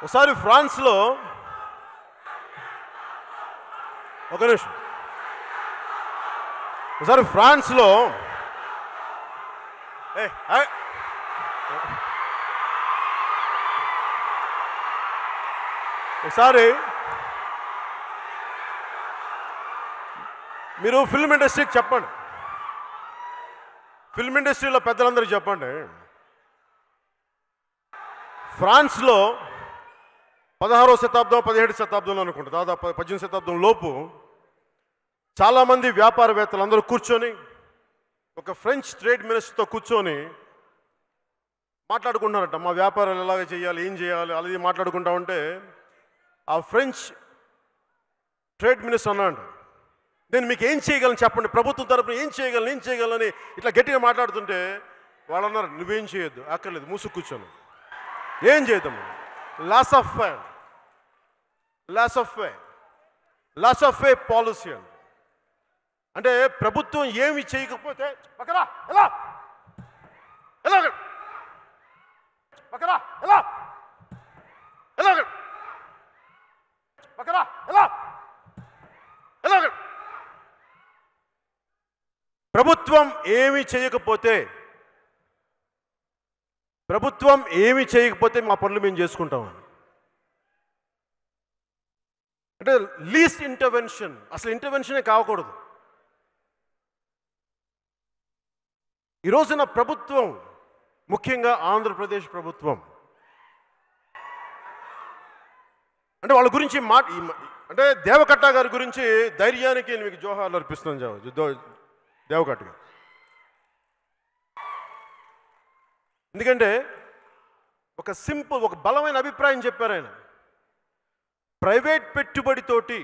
ఒకసారి ఫ్రాన్స్లో ఒక నిమిషం ఒకసారి ఫ్రాన్స్లో ఒకసారి మీరు ఫిల్మ్ ఇండస్ట్రీకి చెప్పండి ఫిల్మ్ ఇండస్ట్రీలో పెద్దలందరూ చెప్పండి ఫ్రాన్స్లో పదహారో శతాబ్దం పదిహేడు శతాబ్దంలో అనుకుంటా దాదాపు పద్దెనిమిది శతాబ్దం లోపు చాలామంది వ్యాపారవేత్తలు అందరూ కూర్చొని ఒక ఫ్రెంచ్ ట్రేడ్ మినిస్టర్తో కూర్చొని మాట్లాడుకుంటున్నారట మా వ్యాపారాలు ఎలాగ చేయాలి ఏం చేయాలి అలాగే మాట్లాడుకుంటా ఉంటే ఆ ఫ్రెంచ్ ట్రేడ్ మినిస్టర్ అన్నాడు నేను మీకు ఏం చేయగలను చెప్పండి ప్రభుత్వం తరపున ఏం చేయగలను ఏం చేయగలని ఇట్లా గట్టిగా మాట్లాడుతుంటే వాళ్ళు అన్నారు నువ్వేం చేయొద్దు అక్కర్లేదు మూసుకు కూర్చోను ఏం చేద్దాము లాస్ ఆఫ్ ఫైర్ లాస్ ఆఫ్ faire పాలసీ అండి అంటే ప్రభుత్వం ఏమి చేయకపోతే పక్కరా ఎలా ఎలా పక్కరా ఎలా ఎలా పక్కరా ఎలా ఎలా ప్రభుత్వం ఏమి చేయకపోతే ప్రభుత్వం ఏమి చేయకపోతే మా పనులు మేము చేసుకుంటామని అంటే లీస్ట్ ఇంటర్వెన్షన్ అసలు ఇంటర్వెన్షనే కావకూడదు ఈరోజున ప్రభుత్వం ముఖ్యంగా ఆంధ్రప్రదేశ్ ప్రభుత్వం అంటే వాళ్ళ గురించి మా అంటే దేవకట్ట గారి గురించి ధైర్యానికి నేను మీకు జోహార్లు అర్పిస్తున్నాను దేవకట్ట గారు ఎందుకంటే ఒక సింపుల్ ఒక బలమైన అభిప్రాయం చెప్పారు ఆయన ప్రైవేట్ పెట్టుబడితోటి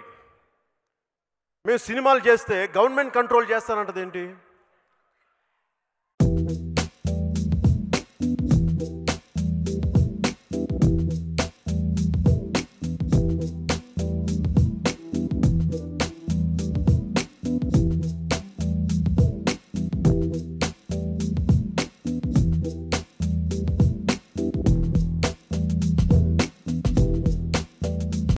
మేము సినిమాలు చేస్తే గవర్నమెంట్ కంట్రోల్ చేస్తానంటది ఏంటి